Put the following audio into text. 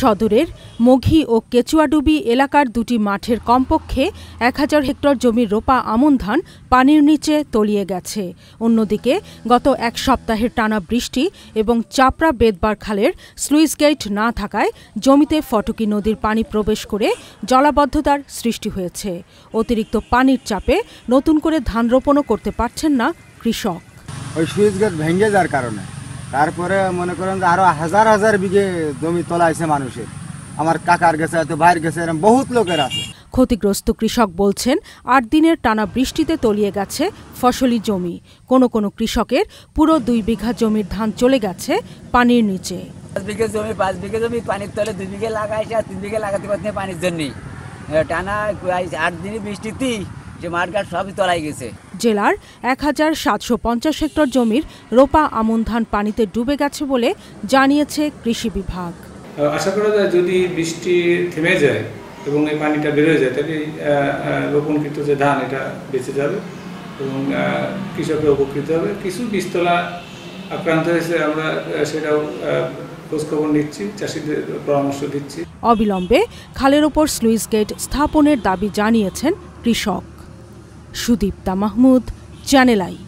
সদরের মঘি ও কেচুয়াডুবি এলাকার দুটি মাঠের কমপক্ষে এক হাজার হেক্টর জমির রোপা আমন ধান পানির নিচে তলিয়ে গেছে অন্যদিকে গত এক সপ্তাহের টানা বৃষ্টি এবং চাপড়া বেদবার খালের স্লুইস গেট না থাকায় জমিতে ফটকি নদীর পানি প্রবেশ করে জলাবদ্ধতার সৃষ্টি হয়েছে অতিরিক্ত পানির চাপে নতুন করে ধান রোপণও করতে পারছেন না কৃষক ওই সুইচ গেট ভেঙে যাওয়ার কারণে তারপরে মনে করেন যে আরো হাজার হাজার বিঘে জমি তোলাইছে মানুষের আমার কাকার গেছে হয়তো ভাইয়ের গেছে এরকম বহুত লোকের আছে ক্ষতিগ্রস্ত কৃষক বলছেন আট দিনের টানা বৃষ্টিতে তলিয়ে গেছে ফসলি জমি কোনো কোনো কৃষকের পুরো দুই বিঘা জমির ধান চলে গেছে পানির নিচে পাঁচ বিঘে জমি পাঁচ বিঘে জমি পানির তলে দুই বিঘে লাগাইছে আর তিন বিঘে লাগাতে পারছে পানির জন্যই টানা আট দিনে বৃষ্টিতেই যে মাঠঘাট সবই তলাই গেছে জেলার এক হাজার সাতশো পঞ্চাশ হেক্টর জমির রোপা আমন ধান পানিতে ডুবে গেছে বলে জানিয়েছে কৃষি বিভাগ আশা করা যায় যদি বৃষ্টি থেমে যায় এবং এই পানিটা বেরোয় যায় তাহলে রোপণকৃত যে ধান এটা বেঁচে যাবে এবং কৃষকরা উপকৃত হবে কিছু বীজতলা আক্রান্ত হয়েছে আমরা সেটাও খোঁজখবর নিচ্ছি চাষিদের পরামর্শ দিচ্ছি অবিলম্বে খালের ওপর স্লুইস গেট স্থাপনের দাবি জানিয়েছেন কৃষক সুদীপ্তা মাহমুদ চ্যানেল আই